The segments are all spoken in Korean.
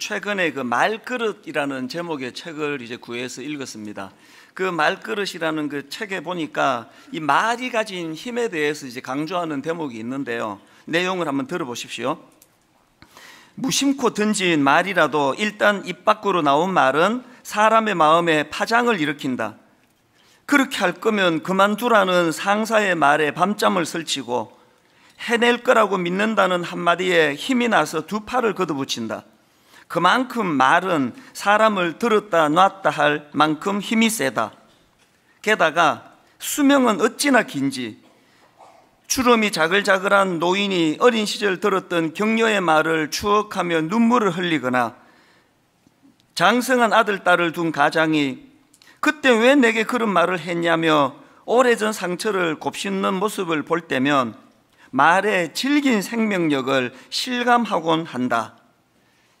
최근에 그 말그릇이라는 제목의 책을 이제 구해서 읽었습니다. 그 말그릇이라는 그 책에 보니까 이 말이 가진 힘에 대해서 이제 강조하는 대목이 있는데요. 내용을 한번 들어보십시오. 무심코 던진 말이라도 일단 입 밖으로 나온 말은 사람의 마음에 파장을 일으킨다. 그렇게 할 거면 그만두라는 상사의 말에 밤잠을 설치고 해낼 거라고 믿는다는 한마디에 힘이 나서 두 팔을 걷어붙인다. 그만큼 말은 사람을 들었다 놨다 할 만큼 힘이 세다. 게다가 수명은 어찌나 긴지 추름이 자글자글한 노인이 어린 시절 들었던 격려의 말을 추억하며 눈물을 흘리거나 장성한 아들, 딸을 둔 가장이 그때 왜 내게 그런 말을 했냐며 오래전 상처를 곱씹는 모습을 볼 때면 말의 질긴 생명력을 실감하곤 한다.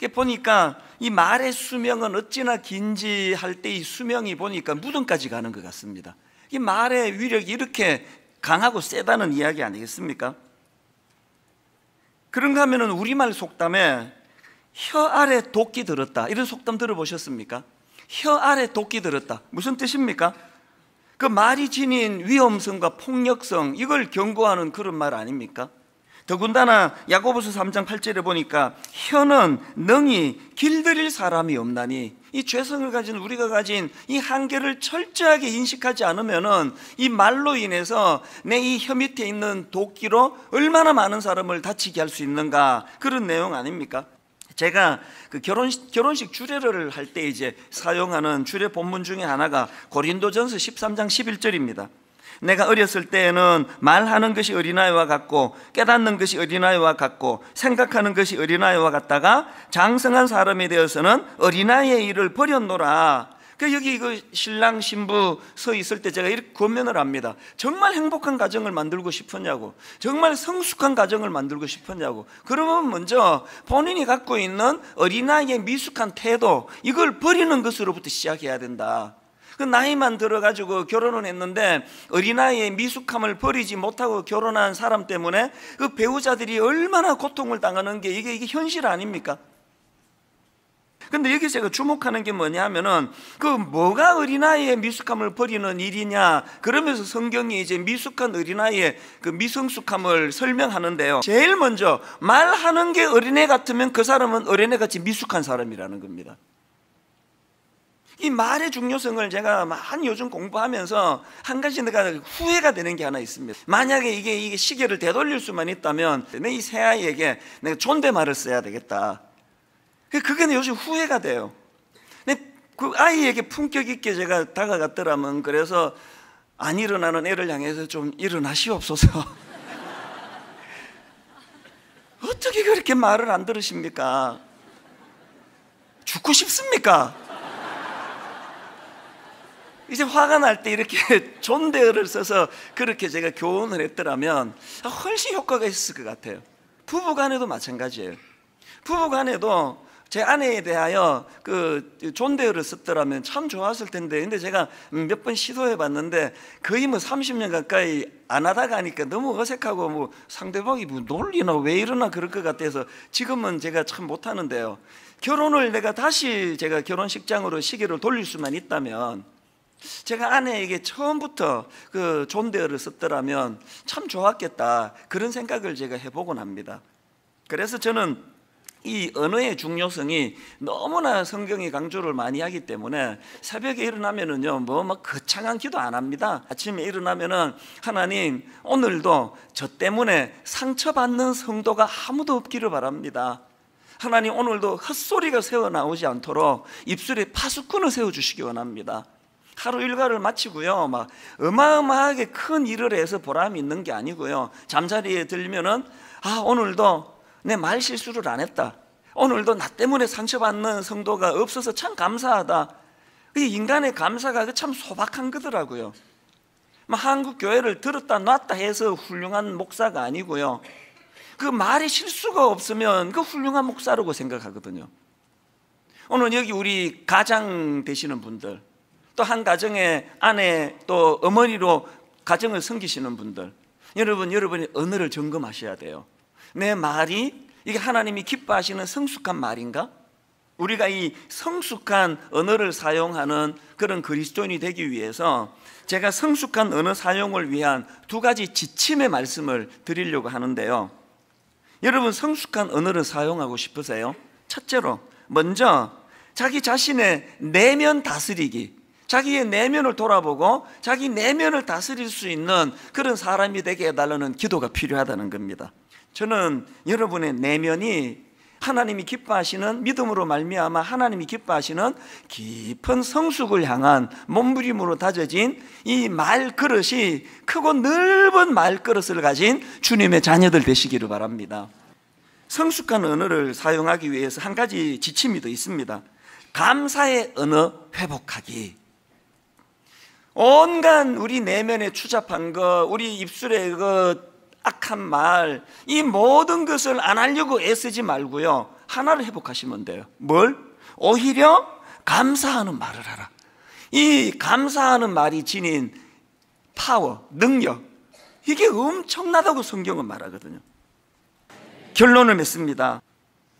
이게 보니까 이 말의 수명은 어찌나 긴지 할 때 이 수명이 보니까 무덤까지 가는 것 같습니다. 이 말의 위력이 이렇게 강하고 세다는 이야기 아니겠습니까? 그런가 하면은 우리말 속담에 혀 아래 도끼 들었다. 이런 속담 들어보셨습니까? 혀 아래 도끼 들었다. 무슨 뜻입니까? 그 말이 지닌 위험성과 폭력성 이걸 경고하는 그런 말 아닙니까? 더군다나 야고보서 3장 8절에 보니까 혀는 능히 길들일 사람이 없나니 이 죄성을 가진 우리가 가진 이 한계를 철저하게 인식하지 않으면은 이 말로 인해서 내 이 혀 밑에 있는 도끼로 얼마나 많은 사람을 다치게 할 수 있는가 그런 내용 아닙니까? 제가 그 결혼 결혼식 주례를 할 때 이제 사용하는 주례 본문 중에 하나가 고린도전서 13장 11절입니다. 내가 어렸을 때에는 말하는 것이 어린아이와 같고 깨닫는 것이 어린아이와 같고 생각하는 것이 어린아이와 같다가 장성한 사람이 되어서는 어린아이의 일을 버렸노라. 그 여기 그 신랑 신부 서 있을 때 제가 이렇게 권면을 합니다. 정말 행복한 가정을 만들고 싶었냐고, 정말 성숙한 가정을 만들고 싶었냐고. 그러면 먼저 본인이 갖고 있는 어린아이의 미숙한 태도 이걸 버리는 것으로부터 시작해야 된다. 그 나이만 들어가지고 결혼을 했는데 어린아이의 미숙함을 버리지 못하고 결혼한 사람 때문에 그 배우자들이 얼마나 고통을 당하는 게 이게, 이게 현실 아닙니까? 근데 여기 제가 주목하는 게 뭐냐 하면은 그 뭐가 어린아이의 미숙함을 버리는 일이냐 그러면서 성경이 이제 미숙한 어린아이의 그 미성숙함을 설명하는데요. 제일 먼저 말하는 게 어린애 같으면 그 사람은 어린애 같이 미숙한 사람이라는 겁니다. 이 말의 중요성을 제가 한 요즘 공부하면서 한 가지 내가 후회가 되는 게 하나 있습니다. 만약에 이게 이게 시계를 되돌릴 수만 있다면 내 이 새 아이에게 내가 존댓말을 써야 되겠다. 그, 그게 요즘 후회가 돼요. 그 아이에게 품격 있게 제가 다가갔더라면 그래서 안 일어나는 애를 향해서 좀 일어나시옵소서. 어떻게 그렇게 말을 안 들으십니까? 죽고 싶습니까? 이제 화가 날 때 이렇게 존대어를 써서 그렇게 제가 교훈을 했더라면 훨씬 효과가 있었을 것 같아요. 부부간에도 마찬가지예요. 부부간에도 제 아내에 대하여 그 존대어를 썼더라면 참 좋았을 텐데 근데 제가 몇 번 시도해 봤는데 거의 뭐 30년 가까이 안 하다가 하니까 너무 어색하고 뭐 상대방이 뭐 놀리나 왜 이러나 그럴 것 같아서 지금은 제가 참 못하는데요 결혼을 내가 다시 제가 결혼식장으로 시계를 돌릴 수만 있다면 제가 아내에게 처음부터 그 존대어를 썼더라면 참 좋았겠다 그런 생각을 제가 해보곤 합니다. 그래서 저는 이 언어의 중요성이 너무나 성경이 강조를 많이 하기 때문에 새벽에 일어나면은요 뭐 막 거창한 기도 안 합니다. 아침에 일어나면은 하나님 오늘도 저 때문에 상처받는 성도가 아무도 없기를 바랍니다. 하나님 오늘도 헛소리가 새어 나오지 않도록 입술에 파수꾼을 세워 주시기 원합니다. 하루 일과를 마치고요. 막 어마어마하게 큰 일을 해서 보람이 있는 게 아니고요. 잠자리에 들면은 아, 오늘도 내 말 실수를 안 했다. 오늘도 나 때문에 상처받는 성도가 없어서 참 감사하다. 인간의 감사가 그 참 소박한 거더라고요. 한국 교회를 들었다 놨다 해서 훌륭한 목사가 아니고요. 그 말에 실수가 없으면 그 훌륭한 목사라고 생각하거든요. 오늘 여기 우리 가장 되시는 분들 또한 가정의 아내 또 어머니로 가정을 섬기시는 분들 여러분 여러분이 언어를 점검하셔야 돼요. 내 말이 이게 하나님이 기뻐하시는 성숙한 말인가? 우리가 이 성숙한 언어를 사용하는 그런 그리스도인이 되기 위해서 제가 성숙한 언어 사용을 위한 두 가지 지침의 말씀을 드리려고 하는데요. 여러분 성숙한 언어를 사용하고 싶으세요? 첫째로 먼저 자기 자신의 내면 다스리기 자기의 내면을 돌아보고 자기 내면을 다스릴 수 있는 그런 사람이 되게 해달라는 기도가 필요하다는 겁니다. 저는 여러분의 내면이 하나님이 기뻐하시는 믿음으로 말미암아 하나님이 기뻐하시는 깊은 성숙을 향한 몸부림으로 다져진 이 말그릇이 크고 넓은 말그릇을 가진 주님의 자녀들 되시기를 바랍니다. 성숙한 언어를 사용하기 위해서 한 가지 지침이 더 있습니다. 감사의 언어 회복하기. 온갖 우리 내면에 추잡한 것, 우리 입술의 그 악한 말, 이 모든 것을 안 하려고 애쓰지 말고요. 하나를 회복하시면 돼요. 뭘? 오히려 감사하는 말을 하라. 이 감사하는 말이 지닌 파워, 능력, 이게 엄청나다고 성경은 말하거든요. 결론을 맺습니다.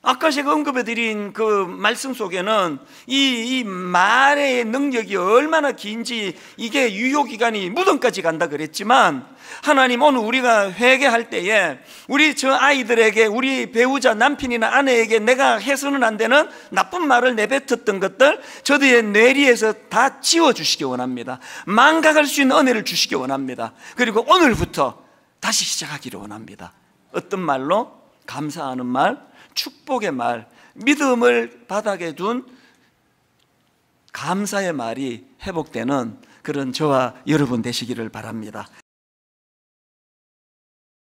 아까 제가 언급해드린 그 말씀 속에는 이, 이 말의 능력이 얼마나 긴지 이게 유효기간이 무덤까지 간다 그랬지만 하나님 오늘 우리가 회개할 때에 우리 저 아이들에게 우리 배우자 남편이나 아내에게 내가 해서는 안 되는 나쁜 말을 내뱉었던 것들 저들의 뇌리에서 다 지워주시기 원합니다 망각할 수 있는 은혜를 주시기 원합니다 그리고 오늘부터 다시 시작하기를 원합니다 어떤 말로? 감사하는 말 축복의 말, 믿음을 바닥에 둔 감사의 말이 회복되는 그런 저와 여러분 되시기를 바랍니다.